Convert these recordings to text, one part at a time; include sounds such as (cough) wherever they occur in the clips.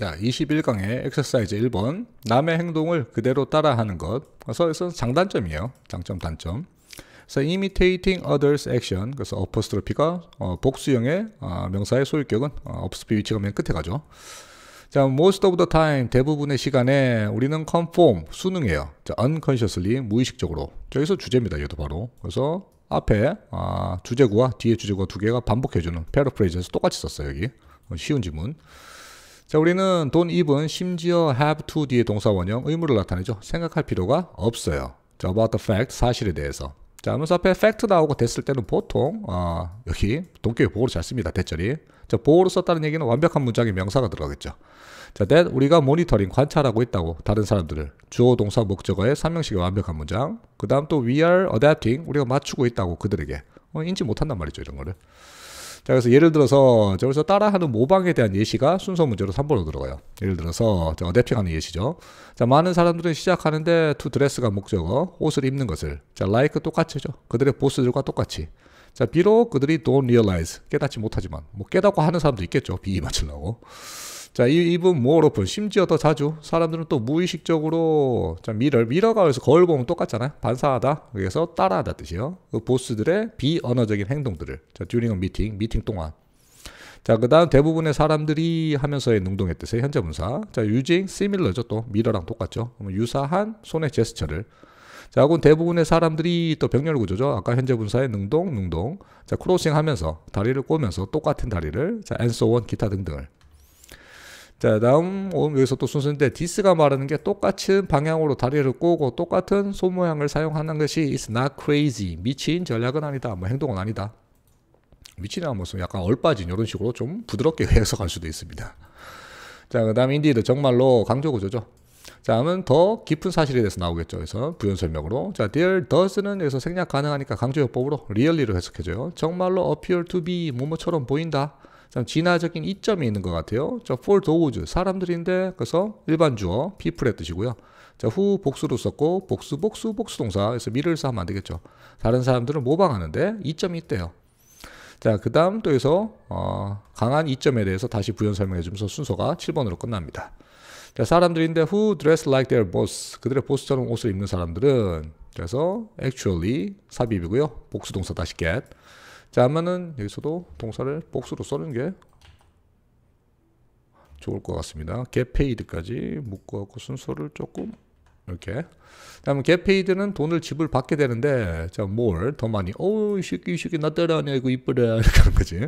자, 21강의 엑서사이즈 1번. 남의 행동을 그대로 따라하는 것. 그래서 장단점이에요. 장점, 단점. 그래서 imitating others action. 그래서 어퍼스트로피가 어, 복수형의 어, 명사의 소유격은 어, 어퍼스트로피 위치가 맨 끝에 가죠. 자, most of the time 대부분의 시간에 우리는 conform 수능해요. 자, unconsciously 무의식적으로. 여기서 주제입니다. 얘도 바로. 그래서 앞에 아, 주제구와 뒤에 주제구와 두 개가 반복해주는 paraphrase 에서 똑같이 썼어요. 여기 어, 쉬운 지문. 자, 우리는 돈 입은 심지어 have to 뒤에 동사 원형 의무를 나타내죠. 생각할 필요가 없어요. 자, about the fact 사실에 대해서. 자, 하면서 앞에 fact 나오고 됐을 때는 보통 어, 여기 동격의 보호를 잘 씁니다. 대절이. 자, 보호를 썼다는 얘기는 완벽한 문장의 명사가 들어가겠죠. 자, t 우리가 모니터링 관찰하고 있다고 다른 사람들을 주어 동사 목적어의 삼형식의 완벽한 문장. 그다음 또 we are adapting 우리가 맞추고 있다고 그들에게 어, 인지 못한단 말이죠 이런 거를. 자, 그래서 예를 들어서 저기서 따라하는 모방에 대한 예시가 순서 문제로 3번으로 들어가요. 예를 들어서 어댑팅하는 예시죠. 자, 많은 사람들은 시작하는데 to dress가 목적어, 옷을 입는 것을. 자, like 똑같이죠. 그들의 보스들과 똑같이. 자, 비록 그들이 don't realize, 깨닫지 못하지만, 뭐 깨닫고 하는 사람도 있겠죠. 비위 맞추려고. 자, 이, 이분 모어로프 심지어 더 자주 사람들은 또 무의식적으로 자, 미러 미러가 그서 거울 보면 똑같잖아요. 반사하다. 그래서 따라하다 뜻이요. 그 보스들의 비언어적인 행동들을 자, 듀 u r i n 미팅 동안 자, 그다음 대부분의 사람들이 하면서의 능동의 뜻의 현재 분사. 자, using similar죠. 또 미러랑 똑같죠. 유사한 손의 제스처를 자, 혹은 대부분의 사람들이 또 병렬 구조죠. 아까 현재 분사의 능동, 능동. 자, 크로싱 하면서 다리를 꼬면서 똑같은 다리를 자, and so on 기타 등등을 자, 다음 오음 여기서 또 순서인데 디스가 말하는 게 똑같은 방향으로 다리를 꼬고 똑같은 손 모양을 사용하는 것이 is not crazy. 미친 전략은 아니다. 뭐 행동은 아니다. 미친이나 무슨 약간 얼빠진 이런 식으로 좀 부드럽게 (laughs) 해석할 수도 있습니다. 자, 그 다음 인디드 정말로 강조구조죠. 자, 다음은 더 깊은 사실에 대해서 나오겠죠. 그래서 부연 설명으로. 자, t h e r does는 여기서 생략 가능하니까 강조요법으로 really로 해석해줘요. 정말로 appear to be 뭐뭐처럼 보인다. 참 진화적인 이점이 있는 것 같아요. 자, for those 사람들인데 그래서 일반 주어 people의 뜻이고요. 자, 후 복수로 썼고 복수 복수 복수 동사 그래서 미를 쓰면 안 되겠죠. 다른 사람들은 모방하는데 이점이 있대요. 자, 그다음 또 해서 어, 강한 이점에 대해서 다시 부연 설명해 주면서 순서가 7번으로 끝납니다. 자, 사람들인데 who dress like their boss. 그들의 보스처럼 옷을 입는 사람들은 그래서 actually 삽입이고요. 복수 동사 다시 get. 자, 아마는 여기서도 동사를 복수로 쓰는 게 좋을 것 같습니다. getpaid까지 묶어갖고 순서를 조금 이렇게. 다음 getpaid는 돈을 집을 받게 되는데 자, m 더 많이. 어우 쉽게 쉽게 나 따라하냐 이거 이쁘래 (laughs) 이렇게 하는 거지.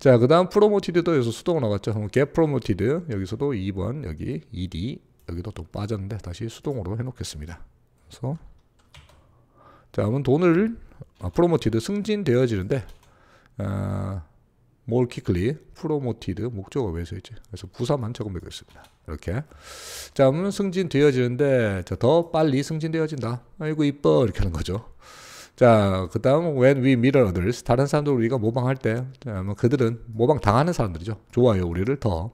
자, 그다음 promoted도 여기서 수동으 나왔죠. 그럼 get promoted 여기서도 2번 여기 ed 여기도 또 빠졌는데 다시 수동으로 해놓겠습니다. 그래서 자, 그러면 돈을 아, 프로모티드 승진되어지는데 어, more quickly 프로모티드 목적어 왜 써있지? 그래서 부사만 적용되겠습니다. 이렇게 자, 음, 승진되어지는데 더 빨리 승진되어진다. 아이고 이뻐 이렇게 하는 거죠. 자, 그 다음, when we m i r r o t h e r s 다른 사람들 우리가 모방할 때, 자, 그들은 모방 당하는 사람들이죠. 좋아요, 우리를 더.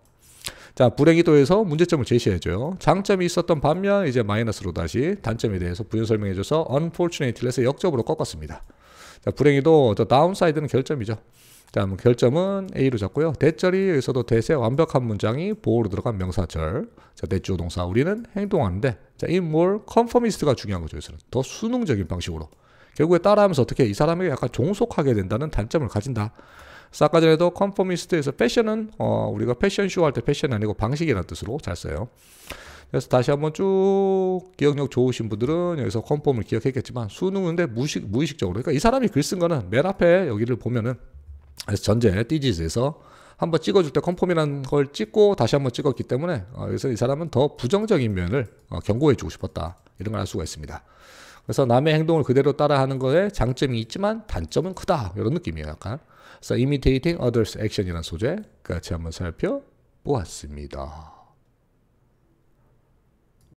자, 불행이도해서 문제점을 제시해줘요. 장점이 있었던 반면 이제 마이너스로 다시 단점에 대해서 부연 설명해줘서 unfortunateless 역적으로 꺾었습니다. 자, 불행히도 저 다운사이드는 결점이죠. 자, 뭐 결점은 A로 잡고요. 대절이에서도 대세 완벽한 문장이 보호로 들어간 명사절. 자, 대주어 동사 우리는 행동하는데 자, 인물 컨퍼미스트가 중요한 거죠. 여기서는 더 수능적인 방식으로. 결국에 따라하면서 어떻게 이 사람에게 약간 종속하게 된다는 단점을 가진다. 그래 아까 전에도 컨포미스트에서 패션은 어, 우리가 패션쇼 할 때 패션이 아니고 방식이라는 뜻으로 잘 써요. 그래서 다시 한번 쭉 기억력 좋으신 분들은 여기서 컨펌을 기억했겠지만 수능인데 무식, 무의식적으로 그러니까 이 사람이 글 쓴 거는 맨 앞에 여기를 보면은 그래서 전제 띠지즈에서 한번 찍어줄 때컨펌이라는걸 찍고 다시 한번 찍었기 때문에 어, 그래서 이 사람은 더 부정적인 면을 어, 경고해주고 싶었다 이런 걸 알 수가 있습니다. 그래서 남의 행동을 그대로 따라하는 거에 장점이 있지만 단점은 크다 이런 느낌이에요 약간. 그래서 imitating others action이라는 소재 같이 한번 살펴보았습니다.